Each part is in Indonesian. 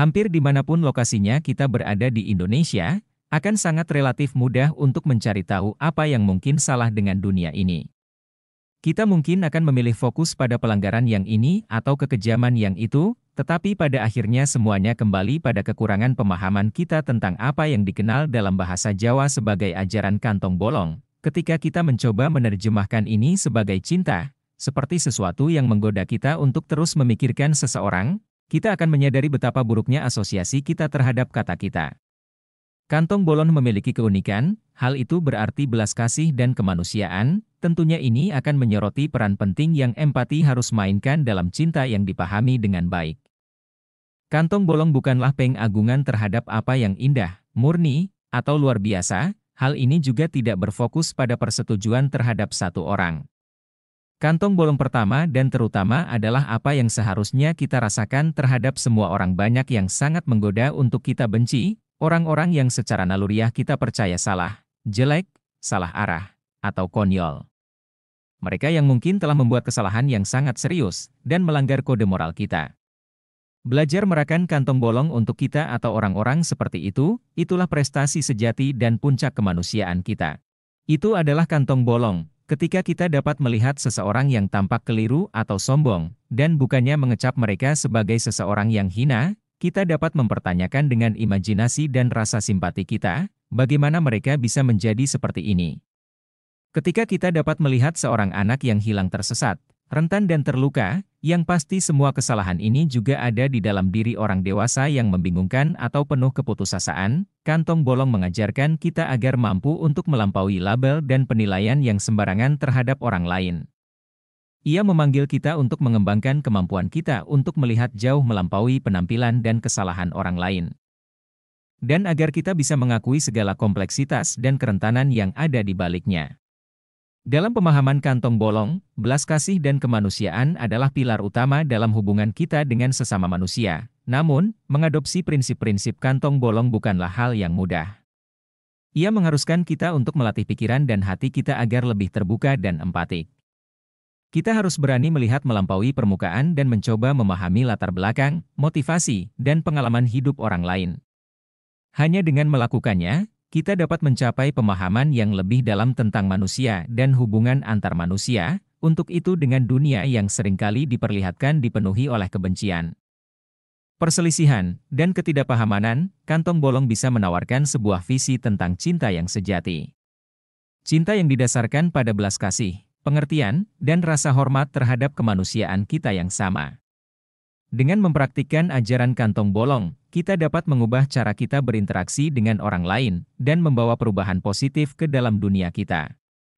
Hampir dimanapun lokasinya kita berada di Indonesia, akan sangat relatif mudah untuk mencari tahu apa yang mungkin salah dengan dunia ini. Kita mungkin akan memilih fokus pada pelanggaran yang ini atau kekejaman yang itu, tetapi pada akhirnya semuanya kembali pada kekurangan pemahaman kita tentang apa yang dikenal dalam bahasa Jawa sebagai ajaran kantong bolong. Ketika kita mencoba menerjemahkan ini sebagai cinta, seperti sesuatu yang menggoda kita untuk terus memikirkan seseorang, kita akan menyadari betapa buruknya asosiasi kita terhadap kata kita. Kantong bolon memiliki keunikan, hal itu berarti belas kasih dan kemanusiaan, tentunya ini akan menyoroti peran penting yang empati harus mainkan dalam cinta yang dipahami dengan baik. Kantong bolong bukanlah pengagungan terhadap apa yang indah, murni, atau luar biasa, hal ini juga tidak berfokus pada persetujuan terhadap satu orang. Kantong bolong pertama dan terutama adalah apa yang seharusnya kita rasakan terhadap semua orang banyak yang sangat menggoda untuk kita benci, orang-orang yang secara naluriah kita percaya salah, jelek, salah arah, atau konyol. Mereka yang mungkin telah membuat kesalahan yang sangat serius dan melanggar kode moral kita. Belajar merakan kantong bolong untuk kita atau orang-orang seperti itu, itulah prestasi sejati dan puncak kemanusiaan kita. Itu adalah kantong bolong, Ketika kita dapat melihat seseorang yang tampak keliru atau sombong, dan bukannya mengecap mereka sebagai seseorang yang hina, kita dapat mempertanyakan dengan imajinasi dan rasa simpati kita, bagaimana mereka bisa menjadi seperti ini. Ketika kita dapat melihat seorang anak yang hilang tersesat, rentan dan terluka, yang pasti semua kesalahan ini juga ada di dalam diri orang dewasa yang membingungkan atau penuh keputusasaan, kantong bolong mengajarkan kita agar mampu untuk melampaui label dan penilaian yang sembarangan terhadap orang lain. Ia memanggil kita untuk mengembangkan kemampuan kita untuk melihat jauh melampaui penampilan dan kesalahan orang lain. Dan agar kita bisa mengakui segala kompleksitas dan kerentanan yang ada di baliknya. Dalam pemahaman kantong bolong, belas kasih dan kemanusiaan adalah pilar utama dalam hubungan kita dengan sesama manusia. Namun, mengadopsi prinsip-prinsip kantong bolong bukanlah hal yang mudah. Ia mengharuskan kita untuk melatih pikiran dan hati kita agar lebih terbuka dan empati. Kita harus berani melihat melampaui permukaan dan mencoba memahami latar belakang, motivasi, dan pengalaman hidup orang lain. Hanya dengan melakukannya, kita dapat mencapai pemahaman yang lebih dalam tentang manusia dan hubungan antar manusia, untuk itu dengan dunia yang seringkali diperlihatkan dipenuhi oleh kebencian. Perselisihan, dan ketidakpahamanan, kantong bolong bisa menawarkan sebuah visi tentang cinta yang sejati. Cinta yang didasarkan pada belas kasih, pengertian, dan rasa hormat terhadap kemanusiaan kita yang sama. Dengan mempraktikkan ajaran kantong bolong, kita dapat mengubah cara kita berinteraksi dengan orang lain dan membawa perubahan positif ke dalam dunia kita.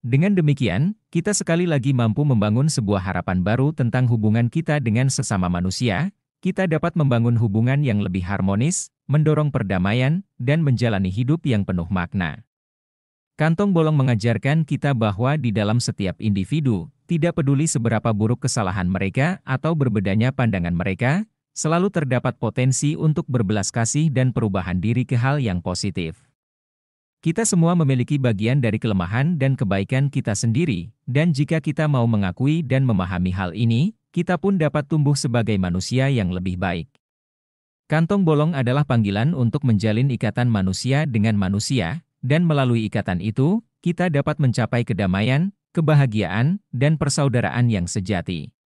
Dengan demikian, kita sekali lagi mampu membangun sebuah harapan baru tentang hubungan kita dengan sesama manusia. Kita dapat membangun hubungan yang lebih harmonis, mendorong perdamaian, dan menjalani hidup yang penuh makna. Kantong bolong mengajarkan kita bahwa di dalam setiap individu, tidak peduli seberapa buruk kesalahan mereka atau berbedanya pandangan mereka, selalu terdapat potensi untuk berbelas kasih dan perubahan diri ke hal yang positif. Kita semua memiliki bagian dari kelemahan dan kebaikan kita sendiri, dan jika kita mau mengakui dan memahami hal ini, kita pun dapat tumbuh sebagai manusia yang lebih baik. Kantong bolong adalah panggilan untuk menjalin ikatan manusia dengan manusia, dan melalui ikatan itu, kita dapat mencapai kedamaian, kebahagiaan, dan persaudaraan yang sejati.